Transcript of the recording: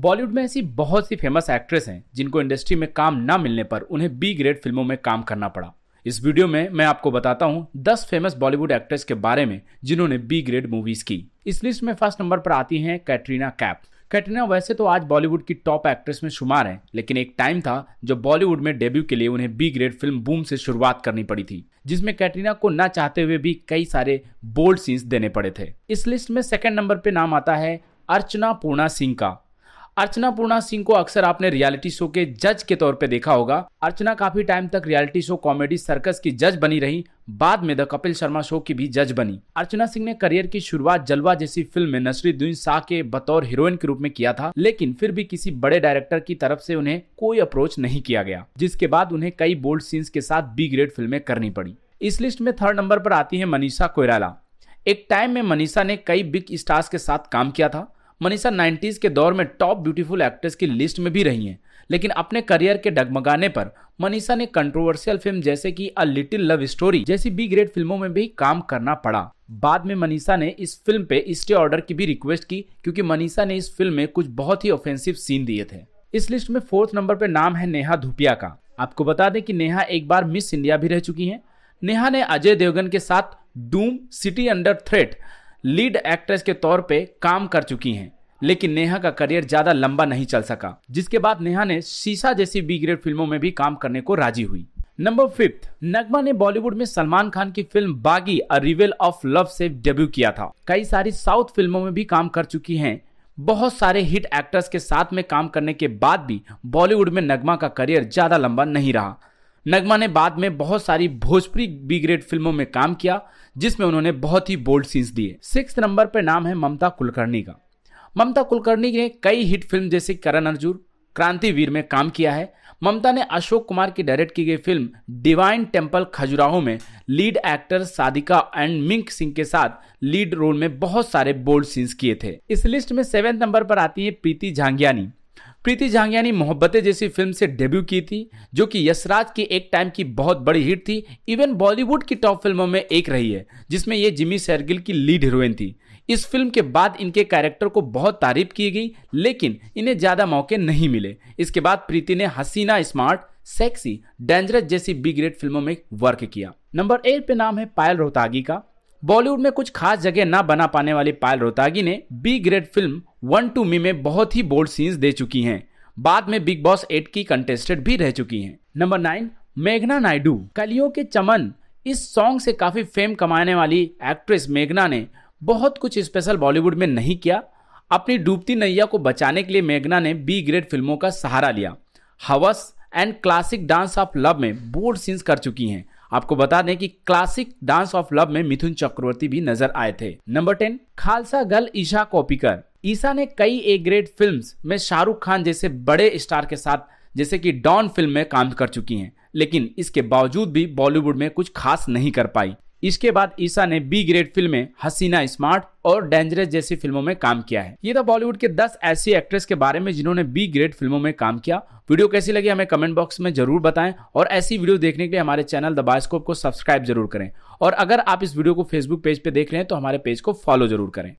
बॉलीवुड में ऐसी बहुत सी फेमस एक्ट्रेस हैं जिनको इंडस्ट्री में काम ना मिलने पर उन्हें बी ग्रेड फिल्मों में काम करना पड़ा इस वीडियो में मैं आपको बताता हूँ दस फेमस बॉलीवुड एक्ट्रेस के बारे में जिन्होंने बी ग्रेड मूवीज की इस लिस्ट में फर्स्ट नंबर पर आती हैं कैटरीना कैप कैटरीना वैसे तो आज बॉलीवुड की टॉप एक्ट्रेस में शुमार हैं लेकिन एक टाइम था जो बॉलीवुड में डेब्यू के लिए उन्हें बी ग्रेड फिल्म बूम से शुरुआत करनी पड़ी थी जिसमें कैटरीना को ना चाहते हुए भी कई सारे बोल्ड सीन्स देने पड़े थे इस लिस्ट में सेकंड नंबर पे नाम आता है अर्चना पूर्णा सिंह का अर्चना पूर्णा सिंह को अक्सर आपने रियलिटी शो के जज के तौर पे देखा होगा अर्चना काफी टाइम तक रियलिटी शो कॉमेडी सर्कस की जज बनी रही बाद में द कपिल शर्मा शो की भी जज बनी अर्चना सिंह ने करियर की शुरुआत जलवा जैसी फिल्म में नसरुद्दीन शाह के बतौर हीरोइन के रूप में किया था लेकिन फिर भी किसी बड़े डायरेक्टर की तरफ से उन्हें कोई अप्रोच नहीं किया गया जिसके बाद उन्हें कई बोल्ड सीन्स के साथ बी ग्रेड फिल्में करनी पड़ी इस लिस्ट में थर्ड नंबर पर आती है मनीषा कोयराला एक टाइम में मनीषा ने कई बिग स्टार्स के साथ काम किया था मनीषा नाइन्टीज़ के दौर में टॉप ब्यूटीफुल एक्ट्रेस की लिस्ट में भी रही हैं लेकिन अपने करियर के डगमगाने पर मनीषा ने कंट्रोवर्शियल फिल्म जैसे कि अ लिटिल लव स्टोरी जैसी बी ग्रेड फिल्मों में भी काम करना पड़ा बाद में मनीषा ने इस फिल्म पे स्टे ऑर्डर की भी रिक्वेस्ट की क्योंकि मनीषा ने इस फिल्म में कुछ बहुत ही ऑफेंसिव सीन दिए थे इस लिस्ट में फोर्थ नंबर पर नाम है नेहा धुपिया का आपको बता दें कि नेहा एक बार मिस इंडिया भी रह चुकी हैं नेहा ने अजय देवगन के साथ doom city under threat lead actress के तौर पे काम कर चुकी हैं लेकिन नेहा का करियर ज्यादा लंबा नहीं चल सका जिसके बाद नेहा ने शीशा जैसी बी ग्रेड फिल्मों में भी काम करने को राजी हुई नंबर फिफ्थ नगमा ने बॉलीवुड में सलमान खान की फिल्म बागी अ रिवेल ऑफ लव से डेब्यू किया था कई सारी साउथ फिल्मों में भी काम कर चुकी हैं बहुत सारे हिट एक्टर्स के साथ में काम करने के बाद भी बॉलीवुड में नगमा का करियर ज्यादा लंबा नहीं रहा नगमा ने बाद में बहुत सारी भोजपुरी बी ग्रेड फिल्मों में काम किया जिसमें उन्होंने बहुत ही बोल्ड सीन्स दिए सिक्स नंबर पर नाम है ममता कुलकर्णी का ममता कुलकर्णी ने कई हिट फिल्म जैसे करण अर्जुन क्रांतिवीर में काम किया है ममता ने अशोक कुमार की डायरेक्ट की गई फिल्म डिवाइन टेम्पल खजुराहो में lead actor Sadika and Mink Singh के साथ लीड रोल में बहुत सारे बोल्ड सीन्स किए थे इस लिस्ट में सेवेंथ नंबर पर आती है प्रीति झांगियानी प्रीति झांगिया ने मोहब्बतें जैसी फिल्म से डेब्यू की थी जो कि यशराज की एक टाइम की बहुत बड़ी हिट थी इवन बॉलीवुड की टॉप फिल्मों में एक रही है जिसमें ये जिमी सैरगिल की लीड हीरोइन थी इस फिल्म के बाद इनके कैरेक्टर को बहुत तारीफ की गई लेकिन इन्हें ज़्यादा मौके नहीं मिले इसके बाद प्रीति ने हसीना स्मार्ट सेक्सी डेंजरस जैसी बी ग्रेड फिल्मों में वर्क किया नंबर एट पे नाम है पायल रोहतागी का बॉलीवुड में कुछ खास जगह ना बना पाने वाली पायल रोहतागी ने B grade film one two me में बहुत ही बोल्ड सीन्स दे चुकी हैं बाद में बिग बॉस एट की कंटेस्टेड भी रह चुकी हैं नंबर नाइन मेघना नायडू कलियों के चमन इस सॉन्ग से काफ़ी फेम कमाने वाली एक्ट्रेस मेघना ने बहुत कुछ स्पेशल बॉलीवुड में नहीं किया अपनी डूबती नैया को बचाने के लिए मेघना ने बी ग्रेड फिल्मों का सहारा लिया Hawas and classic dance of love में बोल्ड सीन्स कर चुकी हैं आपको बता दें कि क्लासिक डांस ऑफ लव में मिथुन चक्रवर्ती भी नजर आए थे number ten Khalsa girl Isha Koppikar Isha ने कई ए ग्रेड फिल्म्स में शाहरुख खान जैसे बड़े स्टार के साथ जैसे कि डॉन फिल्म में काम कर चुकी हैं लेकिन इसके बावजूद भी बॉलीवुड में कुछ खास नहीं कर पाई इसके बाद ईसा ने बी ग्रेड फिल्में हसीना स्मार्ट और डेंजरस जैसी फिल्मों में काम किया है ये था बॉलीवुड के 10 ऐसी एक्ट्रेस के बारे में जिन्होंने बी ग्रेड फिल्मों में काम किया वीडियो कैसी लगी हमें कमेंट बॉक्स में जरूर बताएं और ऐसी वीडियो देखने के लिए हमारे चैनल द बायोस्कोप को सब्सक्राइब जरूर करें और अगर आप इस वीडियो को फेसबुक पेज पे देख रहे हैं तो हमारे पेज को फॉलो जरूर करें